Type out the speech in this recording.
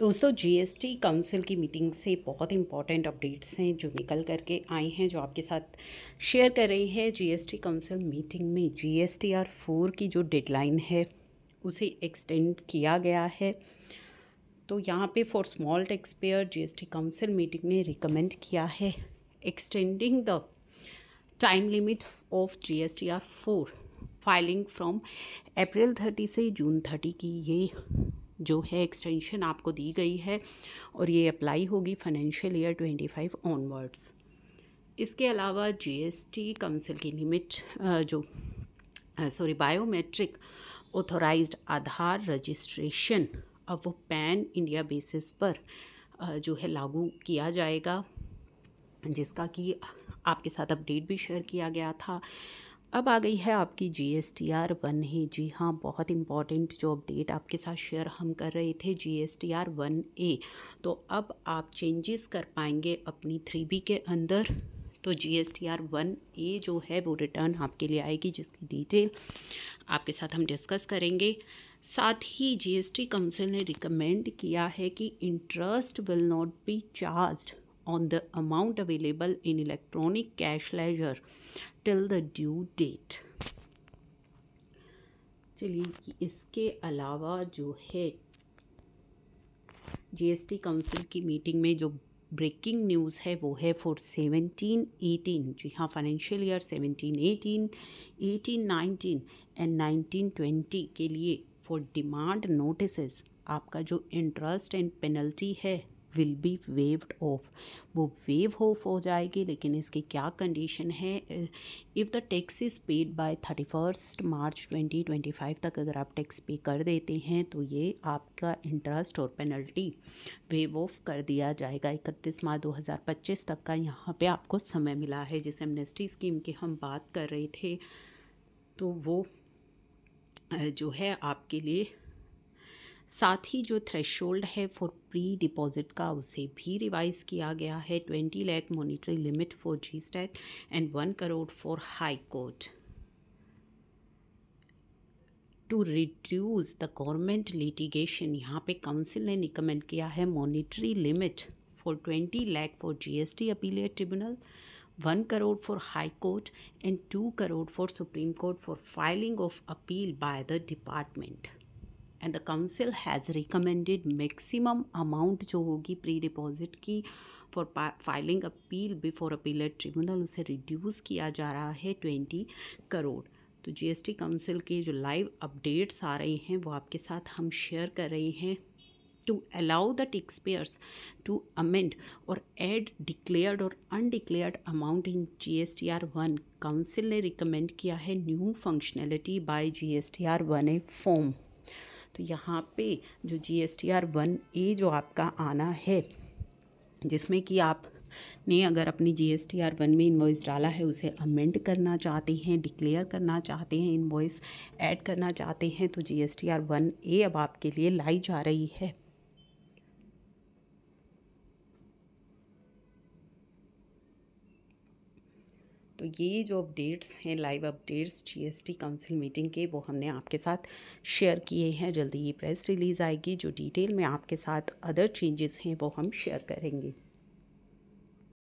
दोस्तों GST council की meeting से बहुत इंपॉर्टेंट अपडेट्स हैं जो निकल करके आए हैं जो आपके साथ शेयर कर रही है जीएसटी काउंसिल मीटिंग में जीएसटीआर फोर की जो डेडलाइन है उसे एक्सटेंड किया गया है तो यहाँ पे for small tax payer GST council meeting ने रिकमेंड किया है extending the time limit of GSTR four filing from April thirty से जून थर्टी की ये जो है एक्सटेंशन आपको दी गई है और ये अप्लाई होगी financial year twenty five onwards इसके अलावा जीएसटी काउंसिल की लिमिट जो sorry biometric authorised Aadhaar registration अब वो पैन इंडिया बेसिस पर जो है लागू किया जाएगा जिसका कि आपके साथ अपडेट भी शेयर किया गया था अब आ गई है आपकी G S T R one A जी हाँ बहुत इम्पॉर्टेंट जो अपडेट आपके साथ शेयर हम कर रहे थे G S T R one A तो अब आप चेंजेस कर पाएंगे अपनी थ्री बी के अंदर तो G S T R one A जो है वो रिटर्न आपके लिए आएगी जिसकी डिटेल आपके साथ हम डिस्कस करेंगे साथ ही जी एस टी काउंसिल ने रिकमेंड किया है कि interest will not be charge on the amount available in electronic cash ledger till the due date चलिए इसके अलावा जो है जीएसटी काउंसिल की मीटिंग में जो ब्रेकिंग न्यूज़ है वो है फॉर सेवनटीन एटीन जी हाँ financial year seventeen eighteen eighteen nineteen and nineteen twenty के लिए फॉर डिमांड नोटिस आपका जो इंटरेस्ट एंड पेनल्टी है विल बी वेव्ड ऑफ वो वेव ऑफ हो जाएगी लेकिन इसकी क्या कंडीशन है if the tax is paid by thirty first March twenty twenty five तक अगर आप टैक्स पे कर देते हैं तो ये आपका इंटरेस्ट और पेनल्टी वेव ऑफ कर दिया जाएगा इकतीस मार्च दो हज़ार पच्चीस तक का यहाँ पर आपको समय मिला है जिस एमनेस्टी स्कीम की हम बात कर रहे थे तो वो जो है आपके लिए साथ ही जो थ्रेशोल्ड है फॉर प्री डिपॉजिट का उसे भी रिवाइज किया गया है twenty lakh monetary limit for G stat and one crore for high court to reduce the government litigation यहाँ पे काउंसिल ने रिकमेंड किया है monetary limit for twenty lakh for G S T appeal tribunal one crore for high court and two crore for supreme court for filing of appeal by the department and the council has recommended maximum amount जो होगी pre deposit की for filing appeal before appellate tribunal उसे reduce किया जा रहा है twenty crore तो GST council के जो लाइव अपडेट्स आ रहे हैं वो आपके साथ हम शेयर कर रहे हैं to allow the payers to amend और एड डिक्लेयर्ड और undeclared amount in G S T R one council ने रिकमेंड किया है new functionality by R one A form तो यहाँ पे जो G S T R one A जो आपका आना है जिसमें कि आप ने अगर अपनी G S T R one में इन्वॉइस डाला है उसे अमेंड करना चाहते हैं डिक्लेयर करना चाहते हैं इन्वॉइस ऐड करना चाहते हैं तो G S T R one A अब आपके लिए लाई जा रही है तो ये जो अपडेट्स हैं live updates GST council meeting के वो हमने आपके साथ शेयर किए हैं जल्दी ये प्रेस रिलीज़ आएगी जो डिटेल में आपके साथ अदर चेंजेस हैं वो हम शेयर करेंगे